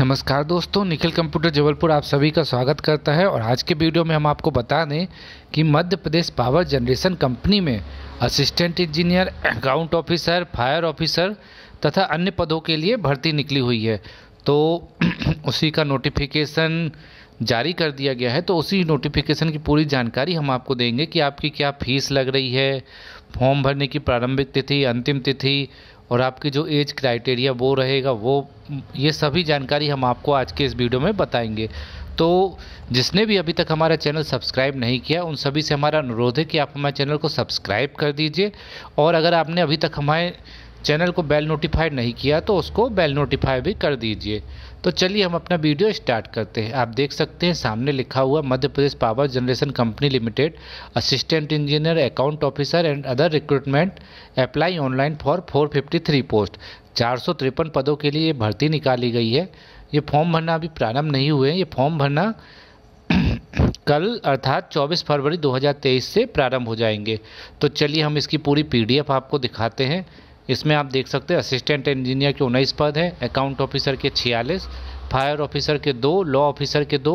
नमस्कार दोस्तों निखिल कंप्यूटर जबलपुर आप सभी का स्वागत करता है और आज के वीडियो में हम आपको बता दें कि Madhya Pradesh power generation company में assistant engineer account officer fire officer तथा अन्य पदों के लिए भर्ती निकली हुई है तो उसी का नोटिफिकेशन जारी कर दिया गया है तो उसी नोटिफिकेशन की पूरी जानकारी हम आपको देंगे कि आपकी क्या फ़ीस लग रही है फॉर्म भरने की प्रारंभिक तिथि अंतिम तिथि और आपकी जो एज क्राइटेरिया वो रहेगा वो ये सभी जानकारी हम आपको आज के इस वीडियो में बताएंगे तो जिसने भी अभी तक हमारा चैनल सब्सक्राइब नहीं किया उन सभी से हमारा अनुरोध है कि आप हमारे चैनल को सब्सक्राइब कर दीजिए और अगर आपने अभी तक हमारे चैनल को बेल नोटिफाई नहीं किया तो उसको बेल नोटिफाई भी कर दीजिए तो चलिए हम अपना वीडियो स्टार्ट करते हैं आप देख सकते हैं सामने लिखा हुआ Madhya Pradesh power generation company limited assistant engineer account officer and other recruitment apply online for three post चार पदों के लिए ये भर्ती निकाली गई है ये फॉर्म भरना अभी प्रारंभ नहीं हुए ये फॉर्म भरना कल अर्थात 24 फरवरी 2023 से प्रारंभ हो जाएंगे तो चलिए हम इसकी पूरी पीडीएफ आपको दिखाते हैं इसमें आप देख सकते हैं असिस्टेंट इंजीनियर के उन्नीस पद हैं अकाउंट ऑफिसर के छियालीस फायर ऑफिसर के दो लॉ ऑफिसर के दो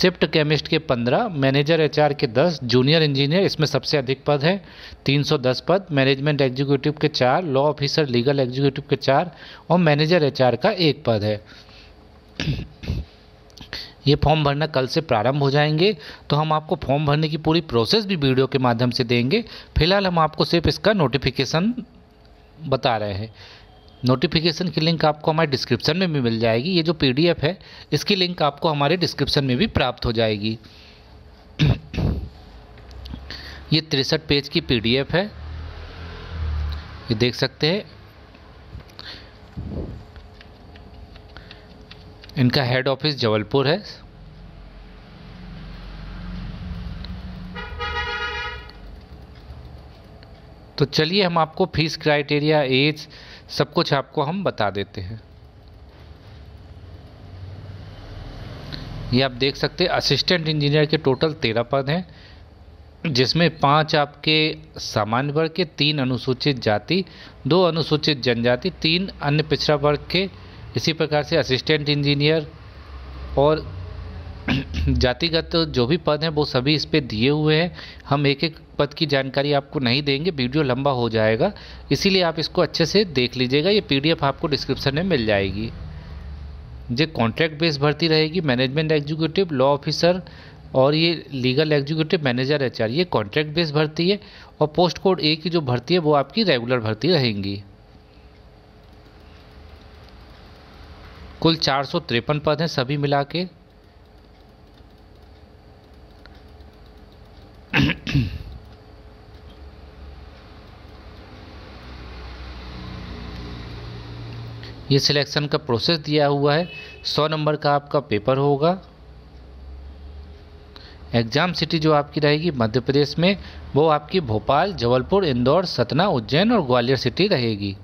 शिफ्ट केमिस्ट के पंद्रह मैनेजर एचआर के दस जूनियर इंजीनियर इसमें सबसे अधिक पद है तीन सौ दस पद मैनेजमेंट एग्जीक्यूटिव के चार लॉ ऑफिसर लीगल एग्जीक्यूटिव के चार और मैनेजर एचआर का एक पद है ये फॉर्म भरना कल से प्रारंभ हो जाएंगे तो हम आपको फॉर्म भरने की पूरी प्रोसेस भी वीडियो के माध्यम से देंगे फिलहाल हम आपको सिर्फ इसका नोटिफिकेशन बता रहे हैं नोटिफिकेशन की लिंक आपको हमारे डिस्क्रिप्शन में भी मिल जाएगी ये जो पी है इसकी लिंक आपको हमारे डिस्क्रिप्शन में भी प्राप्त हो जाएगी ये तिरसठ पेज की पी है ये देख सकते हैं इनका हेड ऑफिस जबलपुर है तो चलिए हम आपको फीस क्राइटेरिया एज सब कुछ आपको हम बता देते हैं ये आप देख सकते हैं असिस्टेंट इंजीनियर के टोटल तेरह पद हैं जिसमें पांच आपके सामान्य वर्ग के तीन अनुसूचित जाति दो अनुसूचित जनजाति तीन अन्य पिछड़ा वर्ग के इसी प्रकार से असिस्टेंट इंजीनियर और जातिगत जो भी पद हैं वो सभी इस पर दिए हुए हैं हम एक एक पद की जानकारी आपको नहीं देंगे वीडियो लंबा हो जाएगा इसीलिए आप इसको अच्छे से देख लीजिएगा ये पीडीएफ आपको डिस्क्रिप्शन में मिल जाएगी जो कॉन्ट्रैक्ट बेस भर्ती रहेगी मैनेजमेंट एग्जीक्यूटिव लॉ ऑफिसर और ये लीगल एग्जीक्यूटिव मैनेजर एच ये कॉन्ट्रैक्ट बेस भर्ती है और पोस्ट कोड ए की जो भर्ती है वो आपकी रेगुलर भर्ती रहेंगी कुल चार पद हैं सभी मिला के ये सिलेक्शन का प्रोसेस दिया हुआ है सौ नंबर का आपका पेपर होगा एग्ज़ाम सिटी जो आपकी रहेगी मध्य प्रदेश में वो आपकी भोपाल जबलपुर इंदौर सतना उज्जैन और ग्वालियर सिटी रहेगी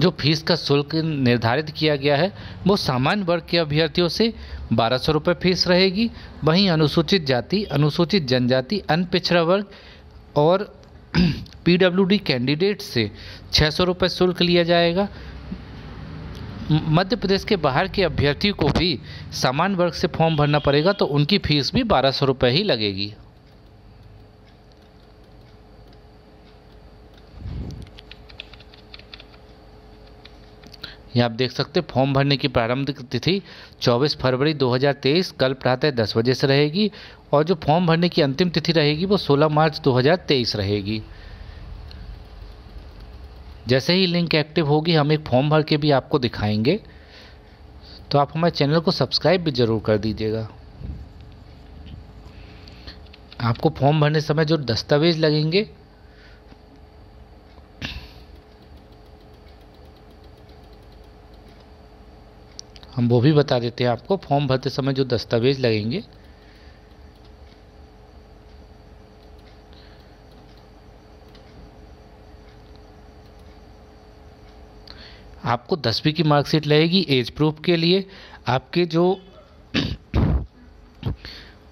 जो फीस का शुल्क निर्धारित किया गया है वो सामान्य वर्ग के अभ्यर्थियों से बारह सौ रुपये फीस रहेगी वहीं अनुसूचित जाति अनुसूचित जनजाति अन पिछड़ा वर्ग और पीडब्ल्यूडी कैंडिडेट से छः सौ रुपये शुल्क लिया जाएगा मध्य प्रदेश के बाहर के अभ्यर्थी को भी सामान्य वर्ग से फॉर्म भरना पड़ेगा तो उनकी फीस भी बारह सौ रुपये ही लगेगी यहाँ आप देख सकते हैं फॉर्म भरने की प्रारंभिक तिथि 24 फरवरी 2023 कल प्रातः दस बजे से रहेगी और जो फॉर्म भरने की अंतिम तिथि रहेगी वो 16 मार्च 2023 रहेगी जैसे ही लिंक एक्टिव होगी हम एक फॉर्म भर के भी आपको दिखाएंगे तो आप हमारे चैनल को सब्सक्राइब भी ज़रूर कर दीजिएगा आपको फॉर्म भरने समय जो दस्तावेज लगेंगे हम वो भी बता देते हैं आपको फॉर्म भरते समय जो दस्तावेज लगेंगे आपको दसवीं की मार्कशीट लगेगी एज प्रूफ के लिए आपके जो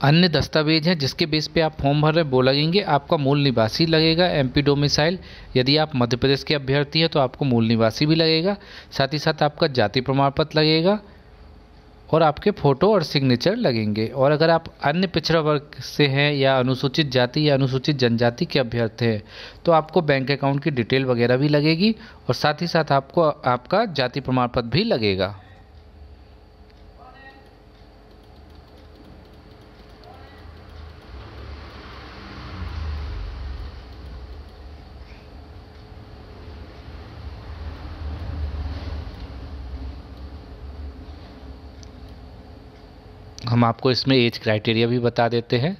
अन्य दस्तावेज हैं जिसके बेस पे आप फॉर्म भर रहे हैं वो लगेंगे आपका मूल निवासी लगेगा एमपी डोमिसाइल यदि आप मध्य प्रदेश के अभ्यर्थी हैं तो आपको मूल निवासी भी लगेगा साथ ही साथ आपका जाति प्रमाण पत्र लगेगा और आपके फ़ोटो और सिग्नेचर लगेंगे और अगर आप अन्य पिछड़ा वर्ग से हैं या अनुसूचित जाति या अनुसूचित जनजाति के अभ्यर्थी हैं तो आपको बैंक अकाउंट की डिटेल वगैरह भी लगेगी और साथ ही साथ आपको आपका जाति प्रमाण पत्र भी लगेगा हम आपको इसमें एज क्राइटेरिया भी बता देते हैं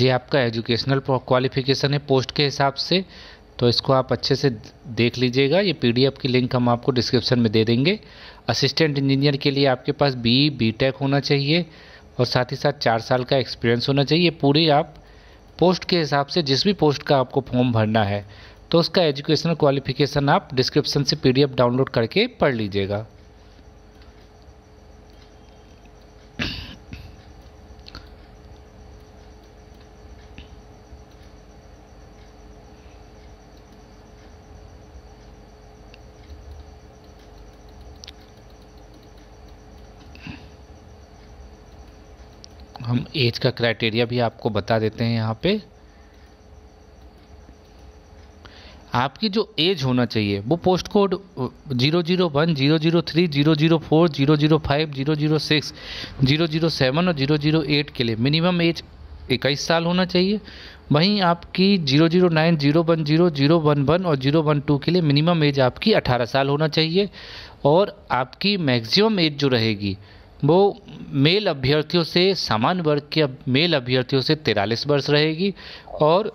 जी आपका एजुकेशनल क्वालिफिकेशन है पोस्ट के हिसाब से तो इसको आप अच्छे से देख लीजिएगा ये पीडीएफ की लिंक हम आपको डिस्क्रिप्शन में दे देंगे असिस्टेंट इंजीनियर के लिए आपके पास बी बीटेक होना चाहिए और साथ ही साथ चार साल का एक्सपीरियंस होना चाहिए पूरी आप पोस्ट के हिसाब से जिस भी पोस्ट का आपको फॉर्म भरना है तो उसका एजुकेशनल क्वालिफिकेशन आप डिस्क्रिप्शन से पीडीएफ डाउनलोड करके पढ़ लीजिएगा हम एज का क्राइटेरिया भी आपको बता देते हैं यहाँ पे आपकी जो एज होना चाहिए वो post code zero zero one zero zero three zero zero four zero zero five zero zero six zero zero seven और जीरो जीरो एट के लिए मिनिमम एज इक्कीस साल होना चाहिए वहीं आपकी zero zero nine zero one zero zero one one और जीरो वन टू के लिए मिनिमम एज आपकी अठारह साल होना चाहिए और आपकी मैक्सिमम एज जो रहेगी वो मेल अभ्यर्थियों से सामान्य वर्ग के मेल अभ्यर्थियों से तिरालीस वर्ष रहेगी और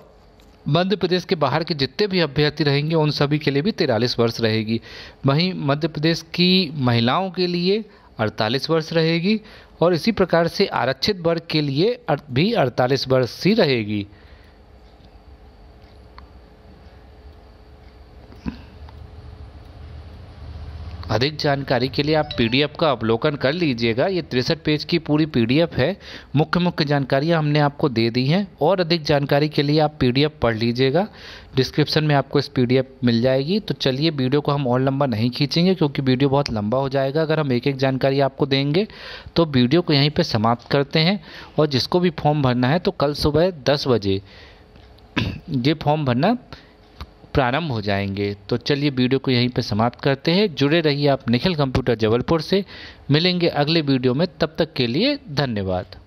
मध्य प्रदेश के बाहर के जितने भी अभ्यर्थी रहेंगे उन सभी के लिए भी तिरालीस वर्ष रहेगी वहीं मध्य प्रदेश की महिलाओं के लिए अड़तालीस वर्ष रहेगी और इसी प्रकार से आरक्षित वर्ग के लिए भी अड़तालीस वर्ष ही रहेगी अधिक जानकारी के लिए आप पीडीएफ का अवलोकन कर लीजिएगा ये तिरसठ पेज की पूरी पीडीएफ है मुख्य मुख्य जानकारियाँ हमने आपको दे दी हैं और अधिक जानकारी के लिए आप पीडीएफ पढ़ लीजिएगा डिस्क्रिप्शन में आपको इस पीडीएफ मिल जाएगी तो चलिए वीडियो को हम और लंबा नहीं खींचेंगे क्योंकि वीडियो बहुत लंबा हो जाएगा अगर हम एक एक जानकारी आपको देंगे तो वीडियो को यहीं पर समाप्त करते हैं और जिसको भी फॉर्म भरना है तो कल सुबह दस बजे ये फॉर्म भरना प्रारंभ हो जाएंगे तो चलिए वीडियो को यहीं पर समाप्त करते हैं जुड़े रहिए आप निखिल कंप्यूटर जबलपुर से मिलेंगे अगले वीडियो में तब तक के लिए धन्यवाद